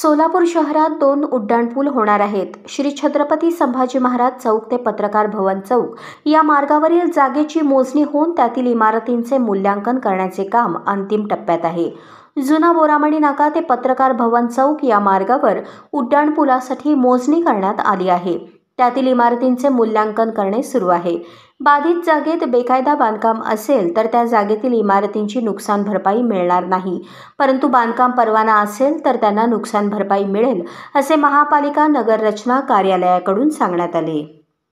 सोलापूर शहरात दोन उड्डाणपूल होणार आहेत श्री छत्रपती संभाजी महाराज चौक ते पत्रकार भवन चौक या मार्गावरील जागेची मोजणी होऊन त्यातील इमारतींचे मूल्यांकन करण्याचे काम अंतिम टप्प्यात आहे जुना बोरामणी नाका ते पत्रकार भवन चौक या मार्गावर उड्डाणपुलासाठी मोजणी करण्यात आली आहे त्यातील इमारतींचे मूल्यांकन करणे सुरू आहे बाधित जागेत बेकायदा बांधकाम असेल तर त्या जागेतील इमारतींची नुकसान भरपाई मिळणार नाही परंतु बांधकाम परवाना असेल तर त्यांना नुकसान भरपाई मिळेल असे महापालिका नगररचना कार्यालयाकडून सांगण्यात आले